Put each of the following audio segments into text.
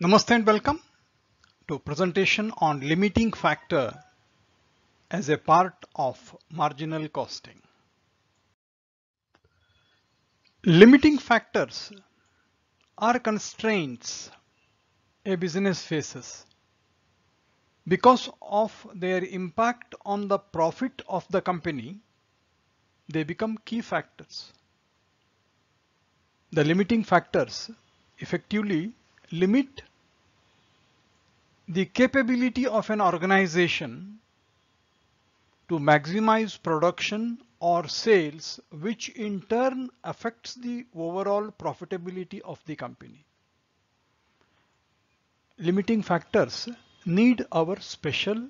Namaste and welcome to presentation on limiting factor as a part of marginal costing. Limiting factors are constraints a business faces because of their impact on the profit of the company they become key factors. The limiting factors effectively limit the capability of an organization to maximize production or sales, which in turn affects the overall profitability of the company. Limiting factors need our special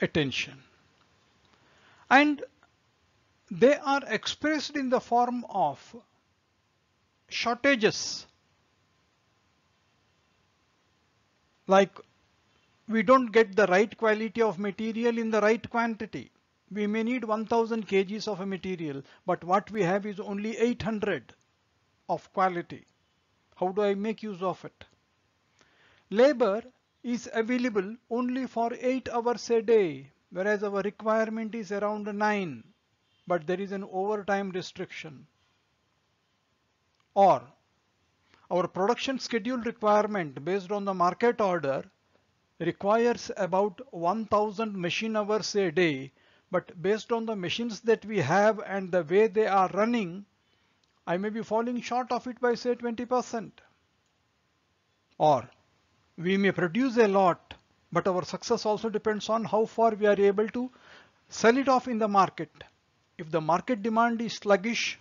attention. And they are expressed in the form of shortages Like we don't get the right quality of material in the right quantity. We may need 1000 kgs of a material, but what we have is only 800 of quality. How do I make use of it? Labor is available only for 8 hours a day, whereas our requirement is around 9, but there is an overtime restriction. Or our production schedule requirement based on the market order requires about 1000 machine hours a day. But based on the machines that we have and the way they are running, I may be falling short of it by say 20%. Or we may produce a lot, but our success also depends on how far we are able to sell it off in the market. If the market demand is sluggish,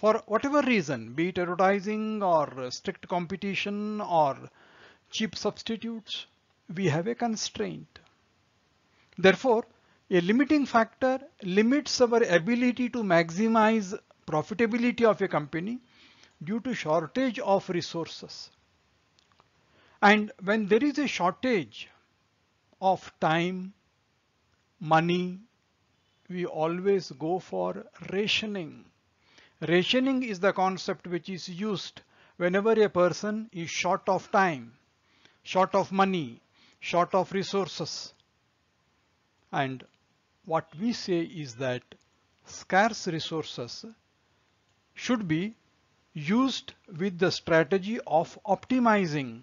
for whatever reason, be it advertising or strict competition or cheap substitutes, we have a constraint. Therefore, a limiting factor limits our ability to maximize profitability of a company due to shortage of resources. And when there is a shortage of time, money, we always go for rationing Rationing is the concept which is used whenever a person is short of time, short of money, short of resources. And what we say is that scarce resources should be used with the strategy of optimizing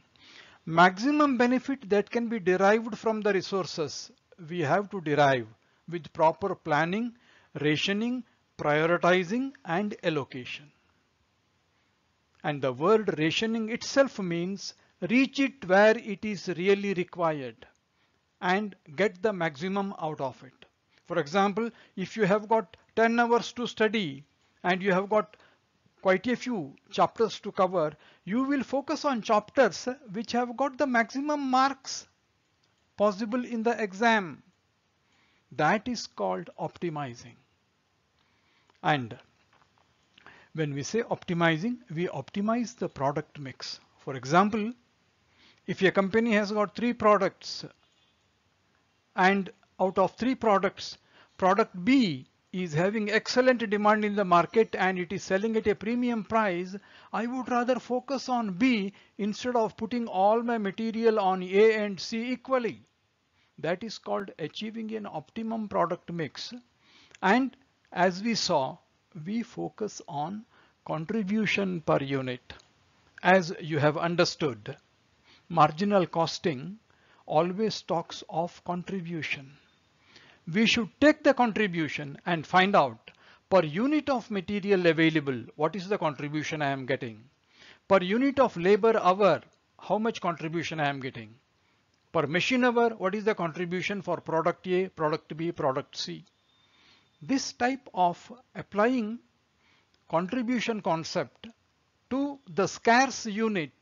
maximum benefit that can be derived from the resources we have to derive with proper planning, rationing prioritizing and allocation. And the word rationing itself means reach it where it is really required and get the maximum out of it. For example, if you have got 10 hours to study and you have got quite a few chapters to cover, you will focus on chapters which have got the maximum marks possible in the exam. That is called optimizing. And when we say optimizing, we optimize the product mix. For example, if a company has got three products and out of three products, product B is having excellent demand in the market and it is selling at a premium price, I would rather focus on B instead of putting all my material on A and C equally. That is called achieving an optimum product mix. And as we saw, we focus on contribution per unit. As you have understood, marginal costing always talks of contribution. We should take the contribution and find out per unit of material available, what is the contribution I am getting? Per unit of labor hour, how much contribution I am getting? Per machine hour, what is the contribution for product A, product B, product C? This type of applying contribution concept to the scarce unit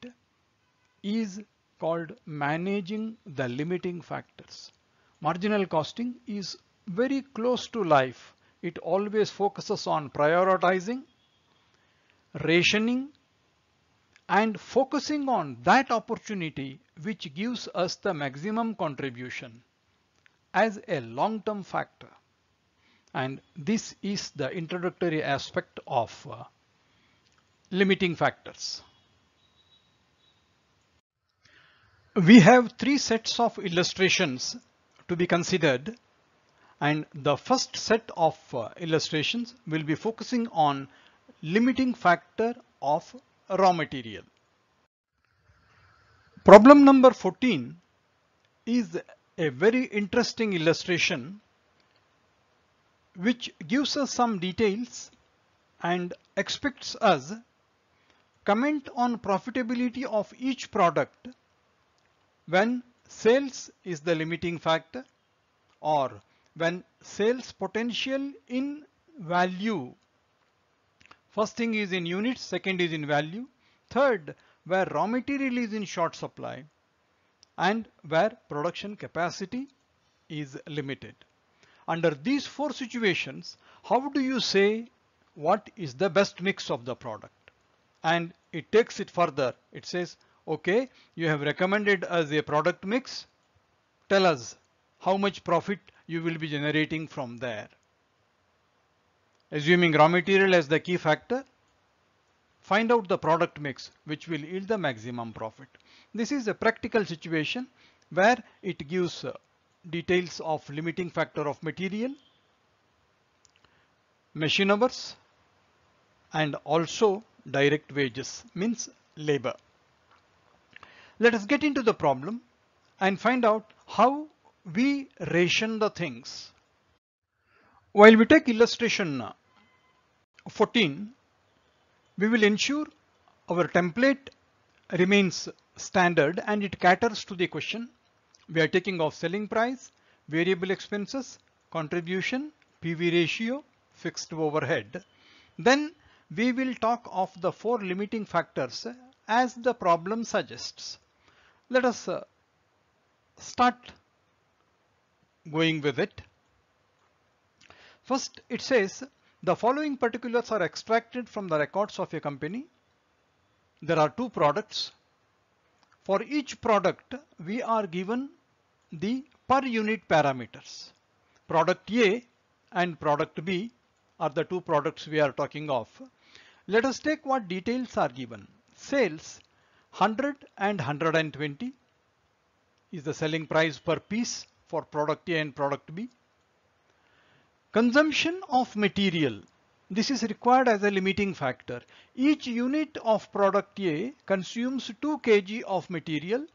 is called managing the limiting factors. Marginal costing is very close to life. It always focuses on prioritizing, rationing, and focusing on that opportunity which gives us the maximum contribution as a long-term factor. And this is the introductory aspect of uh, limiting factors. We have three sets of illustrations to be considered and the first set of uh, illustrations will be focusing on limiting factor of raw material. Problem number 14 is a very interesting illustration which gives us some details and expects us comment on profitability of each product when sales is the limiting factor or when sales potential in value first thing is in units second is in value third where raw material is in short supply and where production capacity is limited under these four situations, how do you say what is the best mix of the product? And it takes it further. It says, okay, you have recommended as a product mix. Tell us how much profit you will be generating from there. Assuming raw material as the key factor, find out the product mix which will yield the maximum profit. This is a practical situation where it gives details of limiting factor of material, machine hours, and also direct wages means labor. Let us get into the problem and find out how we ration the things. While we take illustration 14, we will ensure our template remains standard and it caters to the question we are taking off selling price, variable expenses, contribution, PV ratio, fixed overhead. Then we will talk of the four limiting factors as the problem suggests. Let us uh, start going with it. First, it says the following particulars are extracted from the records of a company. There are two products, for each product, we are given the per unit parameters. Product A and product B are the two products we are talking of. Let us take what details are given. Sales 100 and 120 is the selling price per piece for product A and product B. Consumption of material this is required as a limiting factor. Each unit of product A consumes 2 kg of material.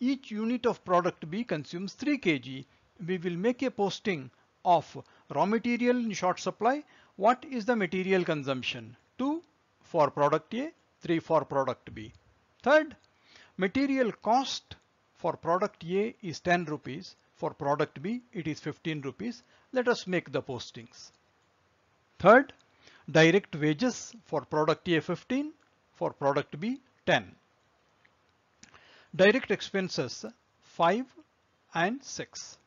Each unit of product B consumes 3 kg. We will make a posting of raw material in short supply. What is the material consumption? 2 for product A, 3 for product B. Third, material cost for product A is 10 rupees. For product B, it is 15 rupees. Let us make the postings. Third, direct wages for product A 15, for product B 10. Direct expenses 5 and 6.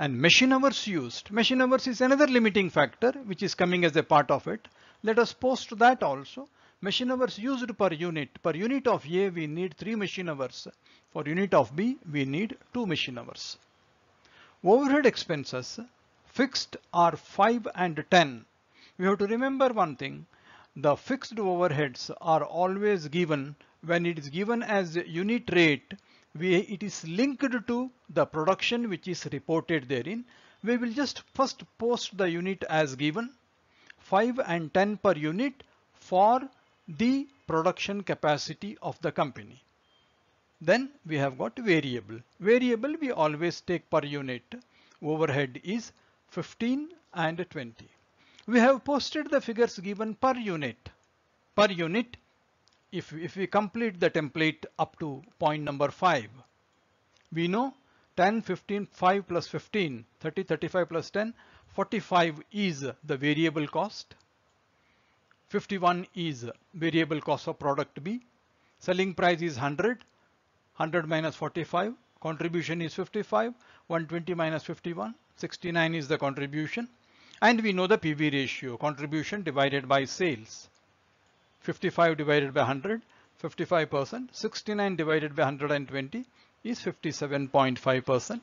And machine hours used. Machine hours is another limiting factor which is coming as a part of it. Let us post that also. Machine hours used per unit. Per unit of A we need 3 machine hours. For unit of B we need 2 machine hours. Overhead expenses fixed are 5 and 10. We have to remember one thing. The fixed overheads are always given when it is given as unit rate we, it is linked to the production which is reported therein. We will just first post the unit as given 5 and 10 per unit for the production capacity of the company. Then we have got variable. Variable we always take per unit. Overhead is 15 and 20. We have posted the figures given per unit. Per unit, if, if we complete the template up to point number 5, we know 10, 15, 5 plus 15, 30, 35 plus 10, 45 is the variable cost. 51 is variable cost of product B. Selling price is 100, 100 minus 45, contribution is 55, 120 minus 51, 69 is the contribution and we know the PV ratio contribution divided by sales 55 divided by 100 55% 69 divided by 120 is 57.5%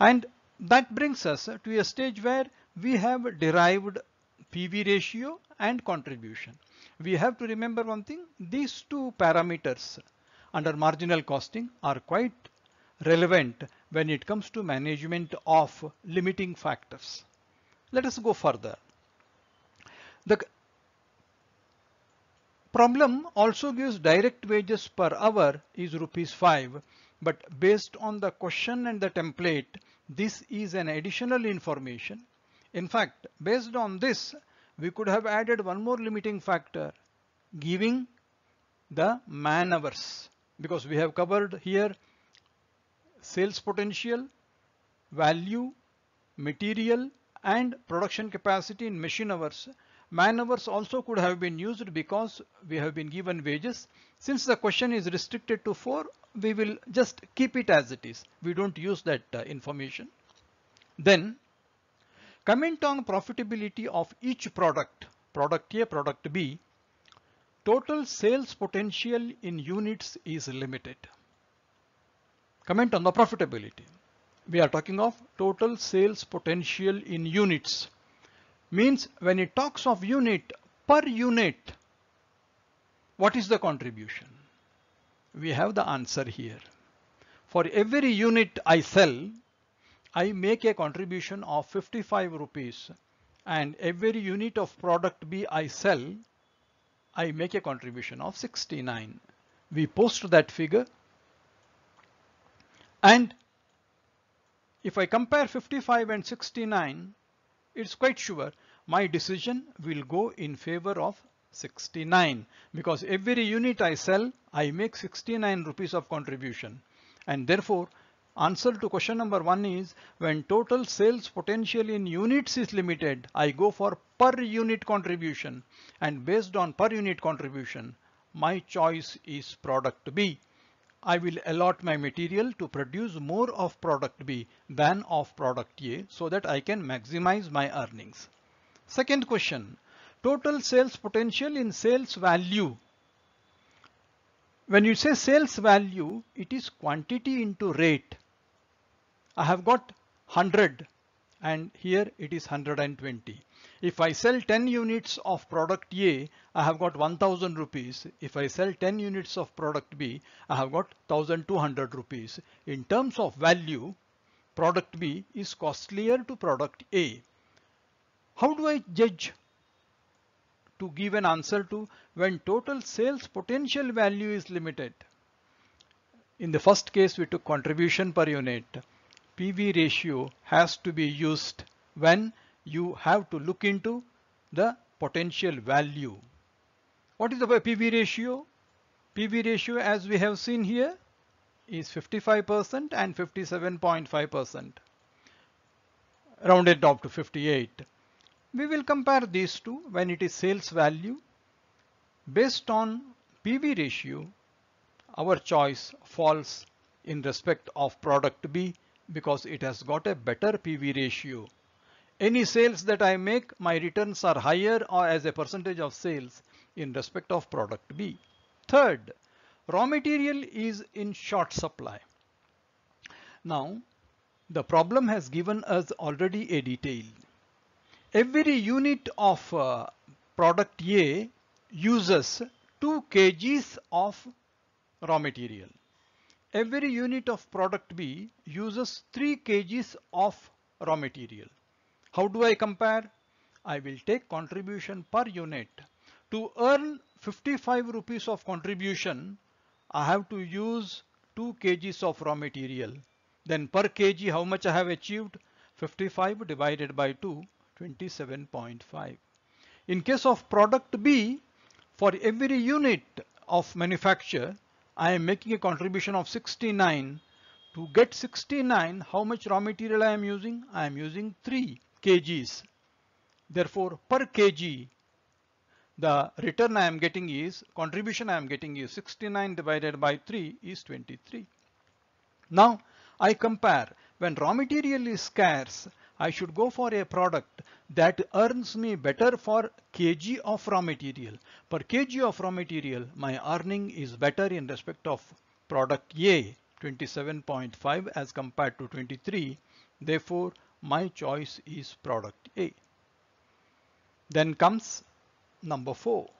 and that brings us to a stage where we have derived PV ratio and contribution. We have to remember one thing, these two parameters under marginal costing are quite relevant when it comes to management of limiting factors. Let us go further. The problem also gives direct wages per hour is rupees 5 but based on the question and the template this is an additional information. In fact based on this we could have added one more limiting factor giving the man hours because we have covered here sales potential, value, material and production capacity in machine hours. Man hours also could have been used because we have been given wages. Since the question is restricted to 4, we will just keep it as it is. We don't use that uh, information. Then comment on profitability of each product, product A, product B. Total sales potential in units is limited. Comment on the profitability. We are talking of total sales potential in units. Means when it talks of unit per unit, what is the contribution? We have the answer here. For every unit I sell, I make a contribution of 55 rupees and every unit of product B I sell, I make a contribution of 69. We post that figure and if I compare 55 and 69, it's quite sure my decision will go in favor of 69 because every unit I sell, I make 69 rupees of contribution. And therefore, answer to question number one is when total sales potential in units is limited, I go for per unit contribution and based on per unit contribution, my choice is product B. I will allot my material to produce more of product B than of product A so that I can maximize my earnings. Second question, total sales potential in sales value. When you say sales value, it is quantity into rate. I have got 100 and here it is 120. If I sell 10 units of product A, I have got 1000 rupees. If I sell 10 units of product B, I have got 1200 rupees. In terms of value, product B is costlier to product A. How do I judge to give an answer to when total sales potential value is limited? In the first case, we took contribution per unit. PV ratio has to be used when you have to look into the potential value. What is the PV ratio? PV ratio as we have seen here is 55% and 57.5% rounded up to 58. We will compare these two when it is sales value. Based on PV ratio, our choice falls in respect of product B because it has got a better PV ratio. Any sales that I make, my returns are higher or as a percentage of sales in respect of product B. Third, raw material is in short supply. Now, the problem has given us already a detail. Every unit of uh, product A uses 2 kgs of raw material. Every unit of product B uses 3 kgs of raw material. How do I compare? I will take contribution per unit. To earn 55 rupees of contribution, I have to use 2 kgs of raw material. Then per kg, how much I have achieved? 55 divided by 2, 27.5. In case of product B, for every unit of manufacture, I am making a contribution of 69. To get 69, how much raw material I am using? I am using 3 kgs. Therefore, per kg, the return I am getting is, contribution I am getting is 69 divided by 3 is 23. Now, I compare when raw material is scarce, I should go for a product that earns me better for kg of raw material. Per kg of raw material, my earning is better in respect of product A, 27.5 as compared to 23. Therefore, my choice is product A. Then comes number four.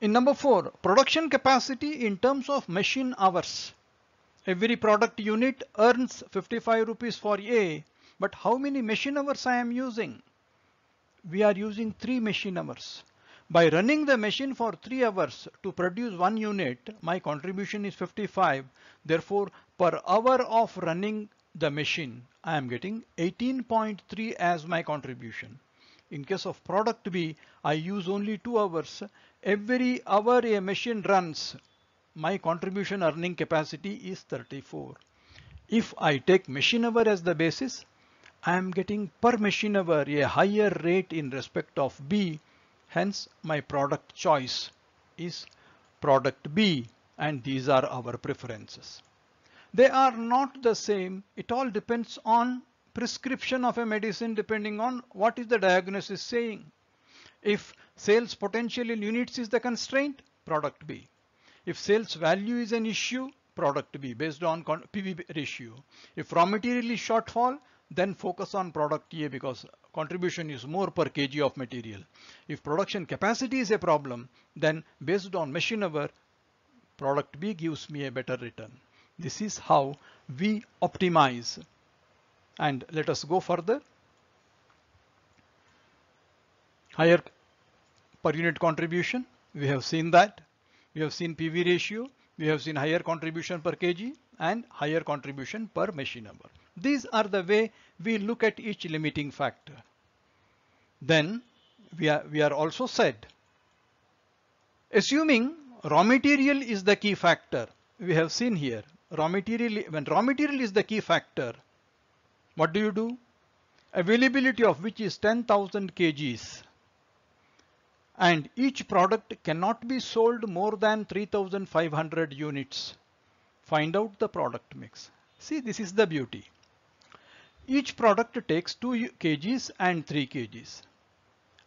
In number four, production capacity in terms of machine hours. Every product unit earns 55 rupees for A, but how many machine hours I am using? We are using three machine hours. By running the machine for 3 hours to produce 1 unit, my contribution is 55. Therefore, per hour of running the machine, I am getting 18.3 as my contribution. In case of product B, I use only 2 hours. Every hour a machine runs, my contribution earning capacity is 34. If I take machine hour as the basis, I am getting per machine hour a higher rate in respect of B. Hence, my product choice is product B and these are our preferences. They are not the same. It all depends on prescription of a medicine depending on what is the diagnosis saying. If sales potential in units is the constraint, product B. If sales value is an issue, product B based on PV ratio. If raw material is shortfall, then focus on product A because contribution is more per kg of material. If production capacity is a problem, then based on machine hour, product B gives me a better return. This is how we optimize. And let us go further. higher per unit contribution. We have seen that. We have seen PV ratio. We have seen higher contribution per kg and higher contribution per machine number. These are the way we look at each limiting factor. Then we are, we are also said, assuming raw material is the key factor we have seen here raw material, when raw material is the key factor, what do you do? Availability of which is 10,000 kgs and each product cannot be sold more than 3,500 units. Find out the product mix. See, this is the beauty. Each product takes 2 kgs and 3 kgs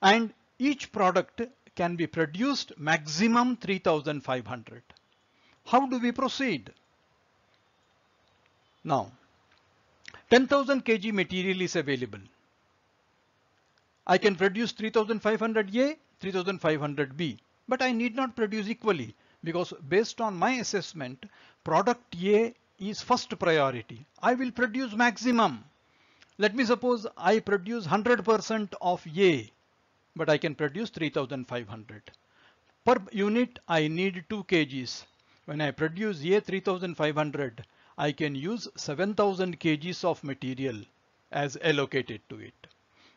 and each product can be produced maximum 3500. How do we proceed? Now, 10,000 kg material is available. I can produce 3500 A, 3500 B, but I need not produce equally because based on my assessment, product A is first priority. I will produce maximum. Let me suppose I produce 100% of A, but I can produce 3500. Per unit, I need 2 kgs. When I produce A 3500, I can use 7000 kgs of material as allocated to it.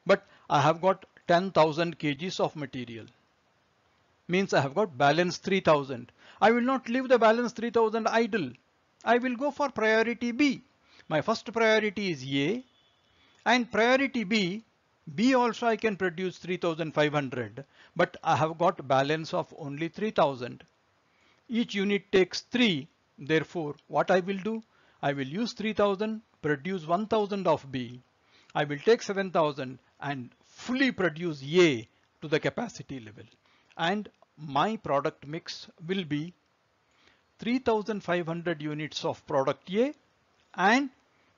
But I have got 10,000 kgs of material. Means I have got balance 3000. I will not leave the balance 3000 idle. I will go for priority B. My first priority is A and priority B, B also I can produce 3500 but I have got balance of only 3000. Each unit takes 3 Therefore, what I will do? I will use 3000, produce 1000 of B. I will take 7000 and fully produce A to the capacity level. And my product mix will be 3500 units of product A and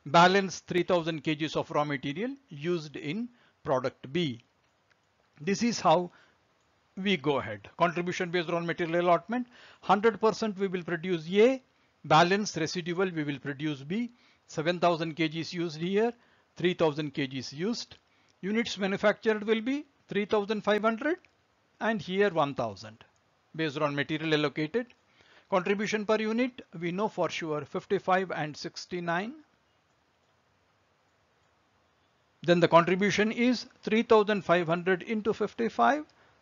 balance 3000 kgs of raw material used in product B. This is how we go ahead. Contribution based on material allotment, 100% we will produce A, balance residual we will produce B, 7000 is used here, 3000 is used. Units manufactured will be 3500 and here 1000 based on material allocated. Contribution per unit we know for sure 55 and 69. Then the contribution is 3500 into 55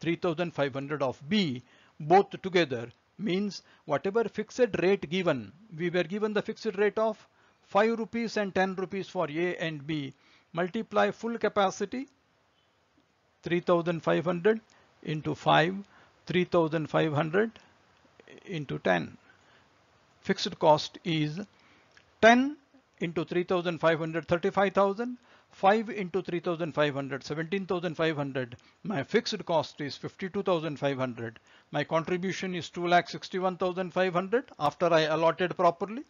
3500 of B both together means whatever fixed rate given we were given the fixed rate of 5 rupees and 10 rupees for A and B multiply full capacity 3500 into 5 3500 into 10 fixed cost is 10 into 3500 35000 5 into 3500 17500 my fixed cost is 52500 my contribution is 261500 after i allotted properly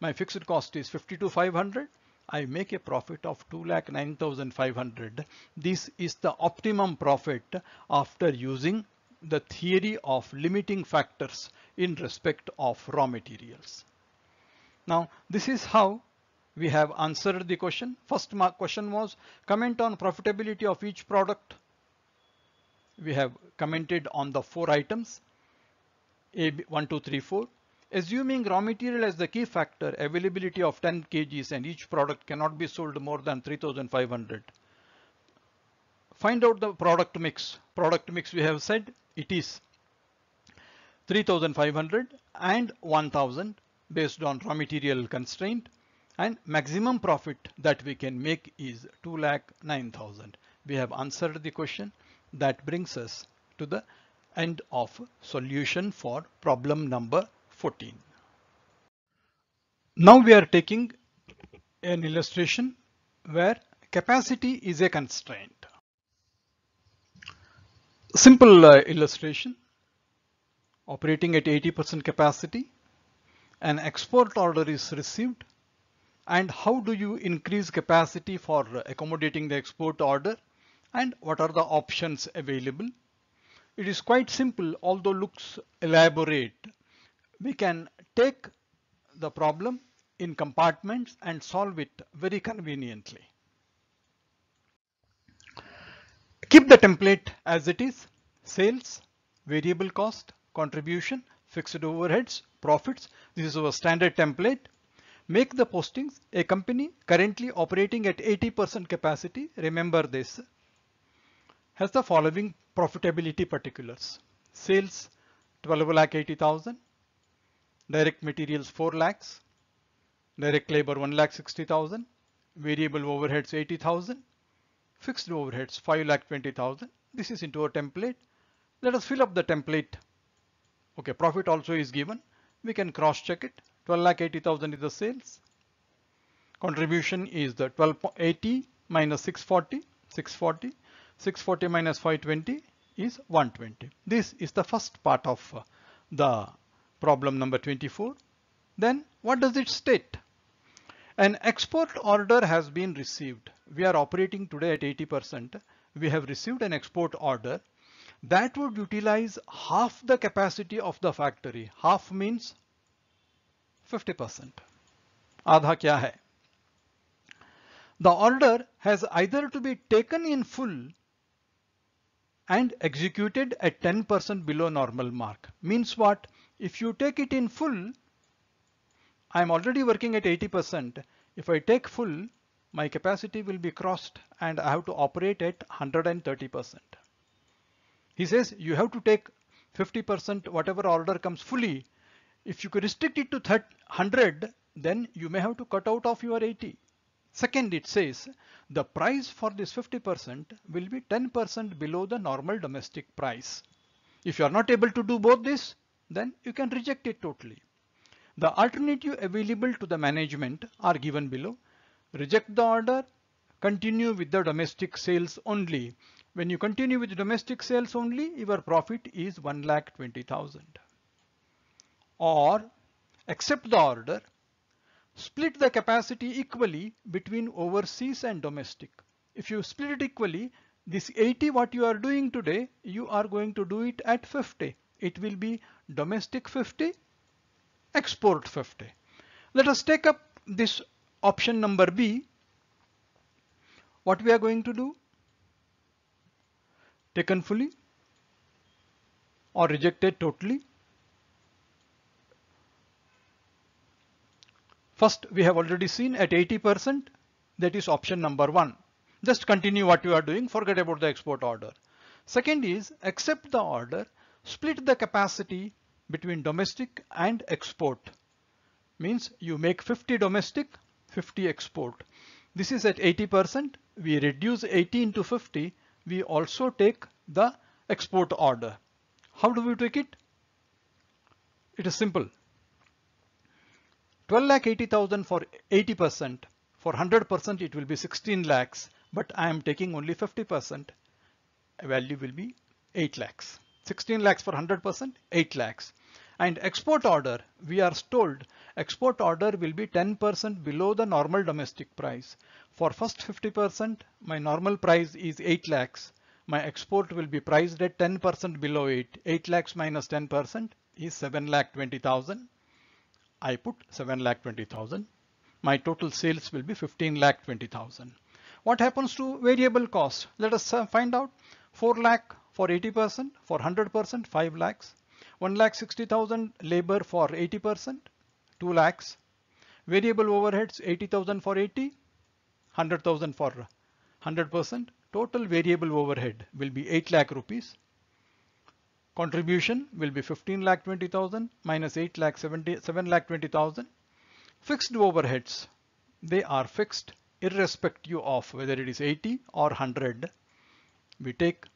my fixed cost is 52500 i make a profit of 209500 this is the optimum profit after using the theory of limiting factors in respect of raw materials now this is how we have answered the question. First question was comment on profitability of each product. We have commented on the four items A, B, 1, 2, 3, 4. Assuming raw material as the key factor, availability of 10 kgs and each product cannot be sold more than 3500. Find out the product mix. Product mix we have said it is 3500 and 1000 based on raw material constraint and maximum profit that we can make is 2 lakh 9000 we have answered the question that brings us to the end of solution for problem number 14 now we are taking an illustration where capacity is a constraint simple uh, illustration operating at 80% capacity an export order is received and how do you increase capacity for accommodating the export order and what are the options available. It is quite simple although looks elaborate. We can take the problem in compartments and solve it very conveniently. Keep the template as it is, sales, variable cost, contribution, fixed overheads, profits. This is our standard template. Make the postings a company currently operating at 80% capacity, remember this, has the following profitability particulars. Sales 12 lakh 80,000, direct materials 4 lakhs, direct labor 1 lakh 60,000, variable overheads 80,000, fixed overheads 5 lakh 20,000. This is into a template. Let us fill up the template. Okay, profit also is given. We can cross check it 12 lakh 80,000 is the sales. Contribution is the 1280 minus 640, 640, 640 minus 520 is 120. This is the first part of uh, the problem number 24. Then what does it state? An export order has been received. We are operating today at 80%. We have received an export order that would utilize half the capacity of the factory. Half means 50 percent आधा क्या है the order has either to be taken in full and executed at 10% below normal mark. Means what? If you take it in full, I'm already working at 80%. If I take full, my capacity will be crossed and I have to operate at 130%. He says you have to take 50% whatever order comes fully if you could restrict it to 100, then you may have to cut out of your 80. Second, it says the price for this 50% will be 10% below the normal domestic price. If you are not able to do both this, then you can reject it totally. The alternative available to the management are given below. Reject the order, continue with the domestic sales only. When you continue with domestic sales only, your profit is 1,20,000 or accept the order, split the capacity equally between overseas and domestic. If you split it equally, this 80 what you are doing today, you are going to do it at 50. It will be domestic 50, export 50. Let us take up this option number B. What we are going to do? Taken fully or rejected totally First, we have already seen at 80%, that is option number one. Just continue what you are doing, forget about the export order. Second is accept the order, split the capacity between domestic and export. Means you make 50 domestic, 50 export. This is at 80%. We reduce 18 to 50. We also take the export order. How do we take it? It is simple. 12 lakh 80,000 for 80%. For 100% it will be 16 lakhs, but I am taking only 50%. Value will be 8 lakhs. 16 lakhs for 100%, 8 lakhs. And export order, we are told export order will be 10% below the normal domestic price. For first 50%, my normal price is 8 lakhs. My export will be priced at 10% below it. 8 lakhs minus 10% is 7 lakh 20,000. I put 7 lakh 20,000. My total sales will be 15 lakh 20,000. What happens to variable cost? Let us uh, find out 4 lakh for 80%, for 100% 5 lakhs, 1 lakh 60,000 labor for 80%, 2 lakhs, variable overheads 80,000 for 80, 100,000 for 100%, total variable overhead will be 8 lakh rupees Contribution will be 15 lakh 20,000 minus 8 lakh 7 lakh 20,000. Fixed overheads, they are fixed irrespective of whether it is 80 or 100. We take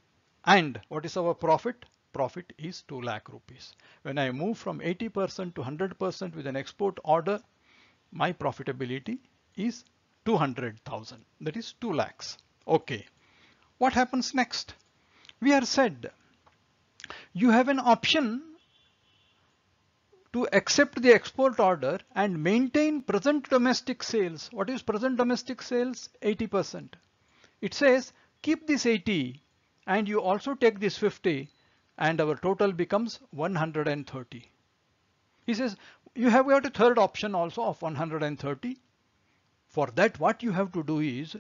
and what is our profit? Profit is 2 lakh rupees. When I move from 80% to 100% with an export order, my profitability is 200,000. That is 2 lakhs. Okay. What happens next? We are said you have an option to accept the export order and maintain present domestic sales. What is present domestic sales? 80%. It says keep this 80 and you also take this 50 and our total becomes 130. He says you have got a third option also of 130. For that what you have to do is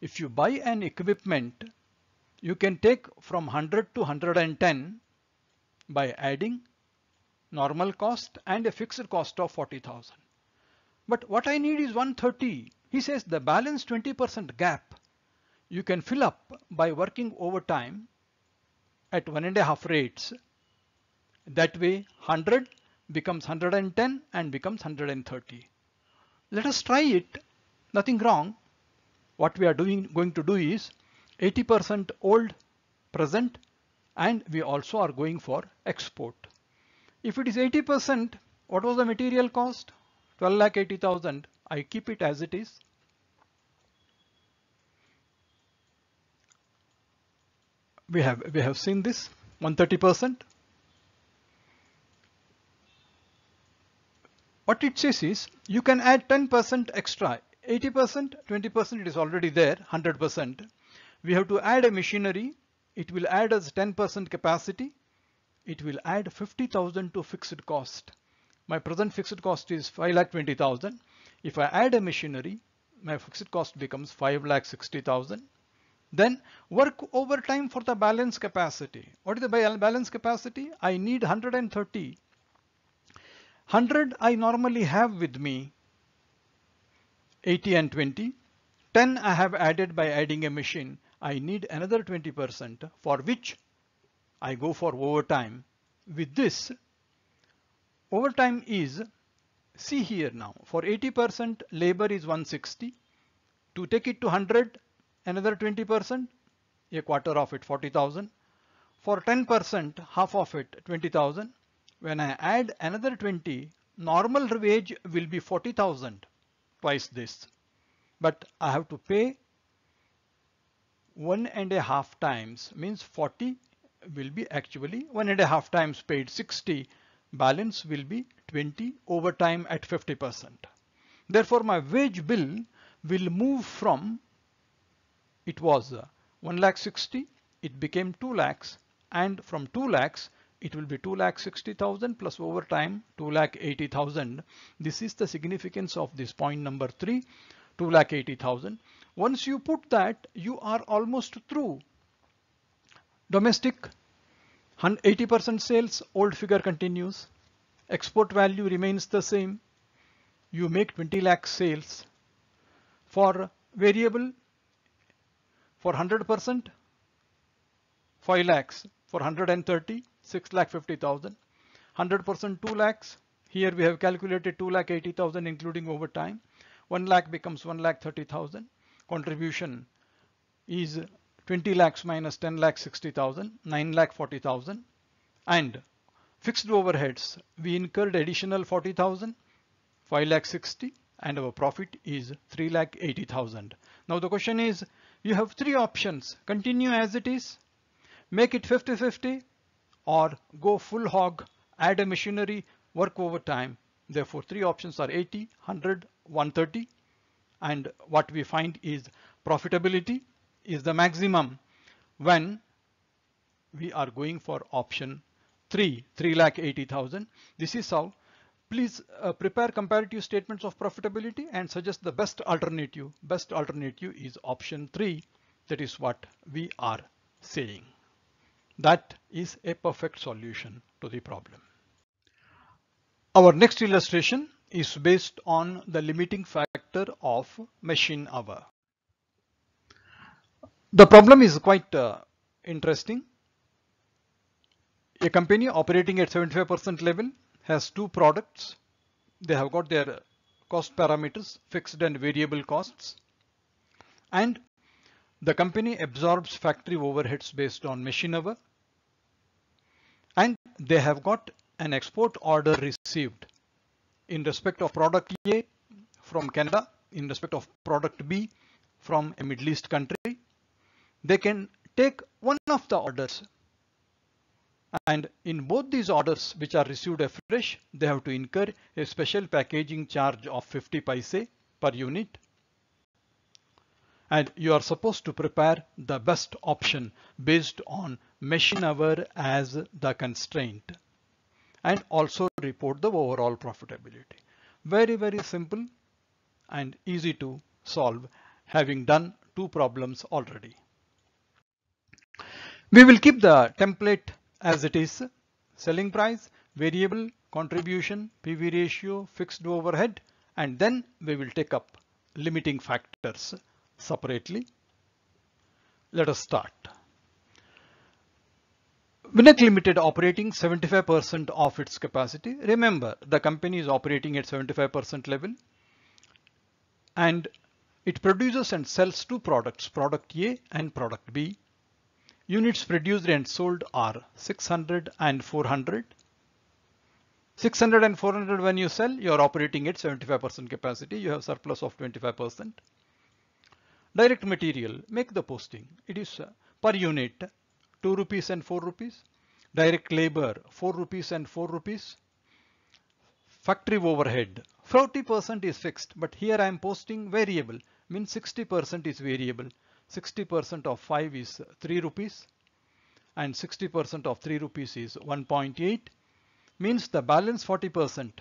if you buy an equipment you can take from 100 to 110 by adding normal cost and a fixed cost of 40,000. But what I need is 130. He says the balance 20% gap you can fill up by working overtime at one and a half rates. That way 100 becomes 110 and becomes 130. Let us try it. Nothing wrong. What we are doing going to do is 80% old, present and we also are going for export. If it is 80%, what was the material cost? 12 lakh 80,000. I keep it as it is. We have we have seen this 130%. What it says is you can add 10% extra, 80%, 20% it is already there, 100%. We have to add a machinery it will add as 10% capacity. It will add 50,000 to fixed cost. My present fixed cost is 5 lakh 20,000. If I add a machinery, my fixed cost becomes 5 lakh 60,000. Then work overtime for the balance capacity. What is the balance capacity? I need 130. 100 I normally have with me, 80 and 20. 10 I have added by adding a machine I need another 20% for which I go for overtime. With this, overtime is, see here now, for 80% labor is 160. To take it to 100, another 20%, a quarter of it, 40,000. For 10%, half of it, 20,000. When I add another 20, normal wage will be 40,000, twice this. But I have to pay one and a half times means 40 will be actually one and a half times paid 60 balance will be 20 overtime at 50%. Therefore my wage bill will move from it was uh, 1 lakh 60 it became 2 lakhs and from 2 lakhs it will be 2 lakh 60,000 plus overtime 2 lakh 80,000. This is the significance of this point number 3 2 lakh 80,000. Once you put that, you are almost through. Domestic, 80% sales, old figure continues. Export value remains the same. You make 20 lakh sales. For variable, for 100%, 5 lakhs. For 130, 6 lakh 50,000. 100% 2 lakhs. Here we have calculated 2 lakh 80,000 including overtime. 1 lakh becomes 1 lakh 30,000 contribution is 20 lakhs minus 10 lakhs 60,000, 9 lakh 40,000 and fixed overheads we incurred additional 40,000, 5 lakh 60 and our profit is 3 lakh 80,000. Now the question is you have three options continue as it is, make it 50-50 or go full hog, add a machinery, work overtime. Therefore three options are 80, 100, 130 and what we find is profitability is the maximum when we are going for option 3, 3 lakh 80,000. This is how. Please uh, prepare comparative statements of profitability and suggest the best alternative. Best alternative is option 3. That is what we are saying. That is a perfect solution to the problem. Our next illustration is based on the limiting factor factor of machine hour. The problem is quite uh, interesting. A company operating at 75% level has two products. They have got their cost parameters, fixed and variable costs. And the company absorbs factory overheads based on machine hour. And they have got an export order received in respect of product A from Canada in respect of product B from a Middle East country, they can take one of the orders. And in both these orders which are received afresh, they have to incur a special packaging charge of 50 paise per unit. And you are supposed to prepare the best option based on machine hour as the constraint and also report the overall profitability. Very, very simple and easy to solve having done two problems already. We will keep the template as it is selling price, variable, contribution, PV ratio, fixed overhead, and then we will take up limiting factors separately. Let us start. Vinak Limited operating 75% of its capacity. Remember, the company is operating at 75% level and it produces and sells two products, product A and product B. Units produced and sold are 600 and 400. 600 and 400 when you sell, you are operating at 75% capacity. You have surplus of 25%. Direct material, make the posting. It is uh, per unit, 2 rupees and 4 rupees. Direct labor, 4 rupees and 4 rupees. Factory overhead, 40% is fixed, but here I am posting variable, means 60% is variable. 60% of 5 is 3 rupees and 60% of 3 rupees is 1.8 means the balance 40%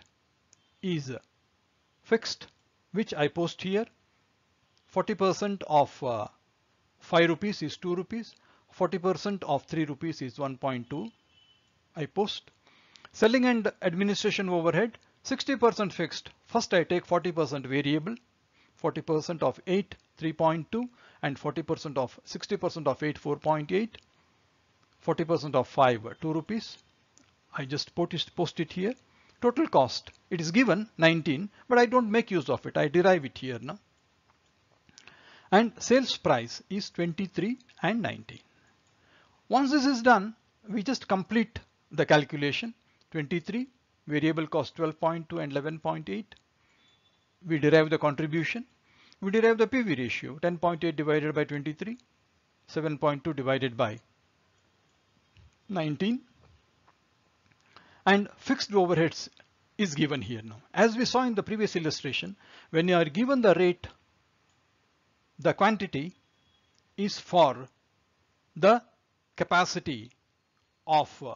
is fixed which I post here 40% of uh, 5 rupees is 2 rupees 40% of 3 rupees is 1.2 I post selling and administration overhead 60% fixed. First I take 40% variable, 40% of 8, 3.2 and 40% of 60% of 8, 4.8, 40% of 5, 2 rupees. I just post, post it here. Total cost, it is given 19, but I don't make use of it. I derive it here now. And sales price is 23 and 19. Once this is done, we just complete the calculation 23 variable cost 12.2 and 11.8. We derive the contribution. We derive the PV ratio 10.8 divided by 23, 7.2 divided by 19. And fixed overheads is given here now. As we saw in the previous illustration, when you are given the rate, the quantity is for the capacity of uh,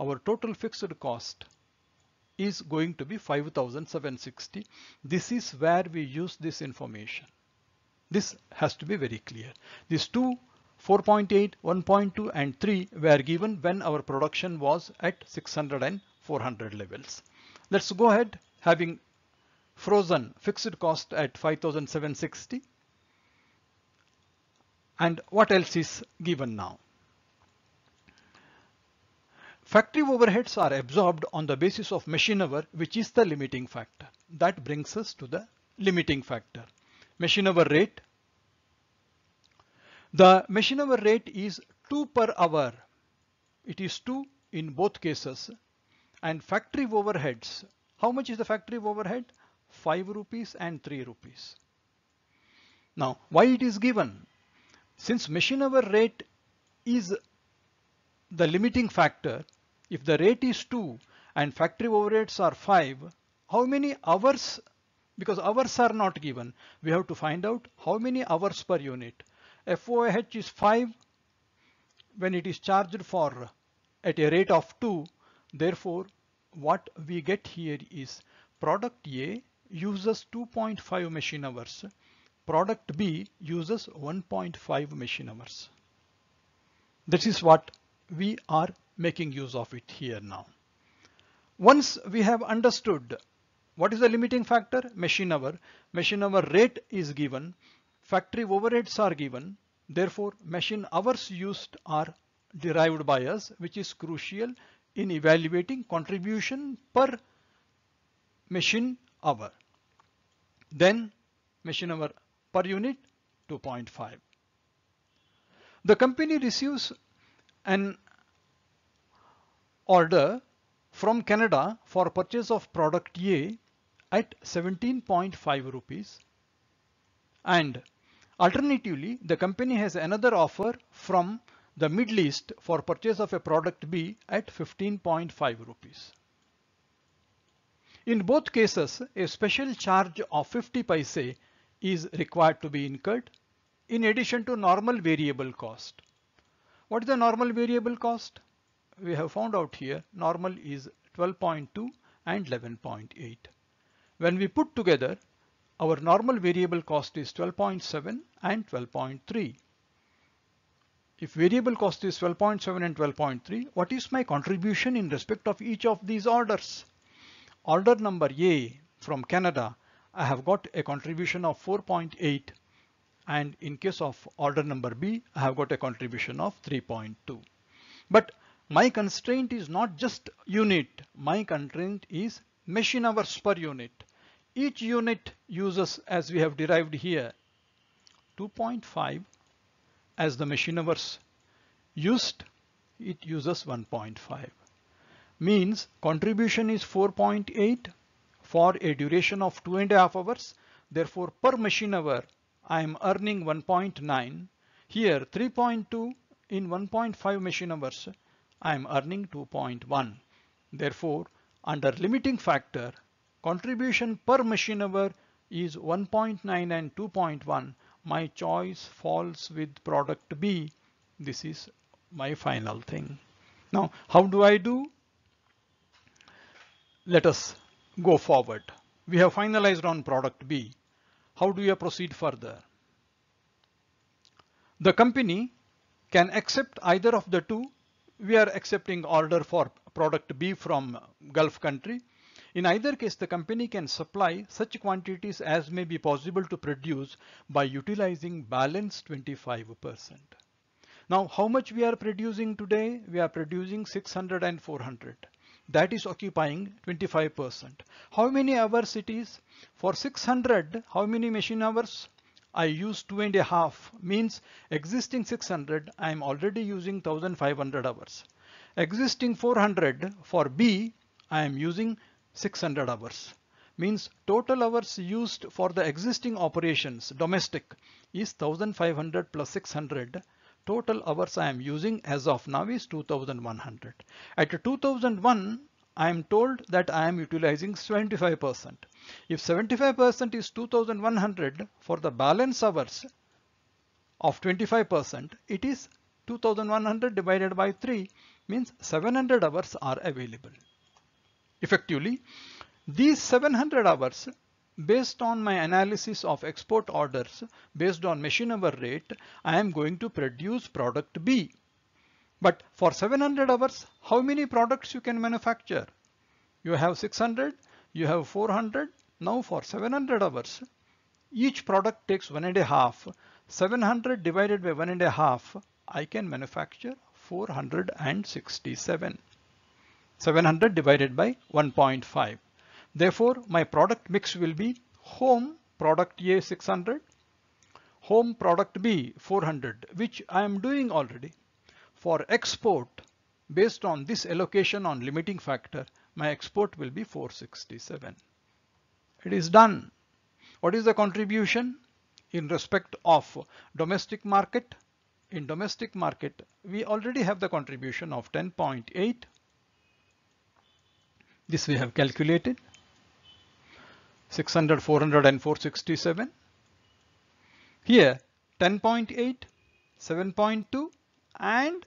our total fixed cost is going to be 5760. This is where we use this information. This has to be very clear. These two 4.8, 1.2 and 3 were given when our production was at 600 and 400 levels. Let's go ahead having frozen fixed cost at 5760. And what else is given now? Factory overheads are absorbed on the basis of machine hour, which is the limiting factor. That brings us to the limiting factor. Machine hour rate. The machine hour rate is 2 per hour. It is 2 in both cases. And factory overheads. How much is the factory overhead? 5 rupees and 3 rupees. Now, why it is given? Since machine hour rate is the limiting factor, if the rate is 2 and factory overheads are 5, how many hours, because hours are not given, we have to find out how many hours per unit. FOH is 5 when it is charged for at a rate of 2. Therefore, what we get here is product A uses 2.5 machine hours. Product B uses 1.5 machine hours. This is what we are making use of it here now. Once we have understood what is the limiting factor? Machine hour. Machine hour rate is given. Factory overheads are given. Therefore, machine hours used are derived by us, which is crucial in evaluating contribution per machine hour. Then machine hour per unit 2.5. The company receives an order from Canada for purchase of product A at 17.5 rupees and alternatively the company has another offer from the Middle East for purchase of a product B at 15.5 rupees. In both cases a special charge of 50 paise is required to be incurred in addition to normal variable cost. What is the normal variable cost? we have found out here normal is 12.2 and 11.8. When we put together, our normal variable cost is 12.7 and 12.3. If variable cost is 12.7 and 12.3, what is my contribution in respect of each of these orders? Order number A from Canada, I have got a contribution of 4.8 and in case of order number B, I have got a contribution of 3.2. But my constraint is not just unit my constraint is machine hours per unit each unit uses as we have derived here 2.5 as the machine hours used it uses 1.5 means contribution is 4.8 for a duration of two and a half hours therefore per machine hour I am earning 1.9 here 3.2 in 1.5 machine hours I am earning 2.1. Therefore, under limiting factor, contribution per machine hour is 1.9 and 2.1. My choice falls with product B. This is my final thing. Now, how do I do? Let us go forward. We have finalized on product B. How do we proceed further? The company can accept either of the two we are accepting order for product B from Gulf country. In either case, the company can supply such quantities as may be possible to produce by utilizing balance 25%. Now, how much we are producing today? We are producing 600 and 400. That is occupying 25%. How many hours it is? For 600, how many machine hours? I use two and a half means existing 600, I'm already using 1500 hours. Existing 400 for B, I am using 600 hours. Means total hours used for the existing operations domestic is 1500 plus 600 total hours I am using as of now is 2100. At 2001, I am told that I am utilizing 75%. If 75% is 2100 for the balance hours of 25%, it is 2100 divided by 3 means 700 hours are available. Effectively, these 700 hours based on my analysis of export orders based on machine hour rate, I am going to produce product B but for 700 hours, how many products you can manufacture? You have 600, you have 400. Now for 700 hours, each product takes one and a half. 700 divided by one and a half, I can manufacture 467. 700 divided by 1.5. Therefore, my product mix will be home product A 600, home product B 400, which I am doing already. For export, based on this allocation on limiting factor, my export will be 467. It is done. What is the contribution in respect of domestic market? In domestic market, we already have the contribution of 10.8. This we have calculated. 600, 400 and 467. Here 10.8, 7.2 and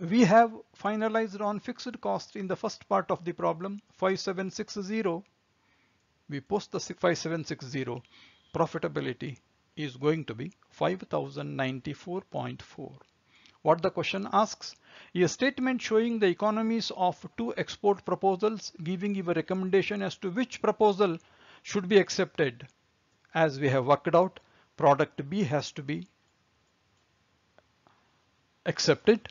We have finalized on fixed cost in the first part of the problem 5760. We post the 5760. Profitability is going to be 5094.4. What the question asks? A statement showing the economies of two export proposals giving you a recommendation as to which proposal should be accepted. As we have worked out, product B has to be accepted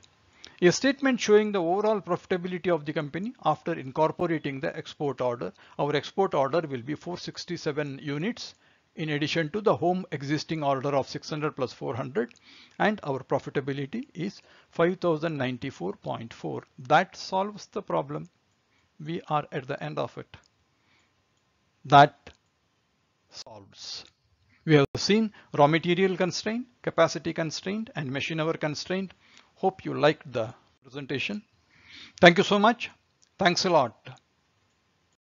a statement showing the overall profitability of the company after incorporating the export order. Our export order will be 467 units in addition to the home existing order of 600 plus 400 and our profitability is 5094.4. That solves the problem. We are at the end of it. That solves. We have seen raw material constraint, capacity constraint and machine hour constraint Hope you liked the presentation. Thank you so much. Thanks a lot.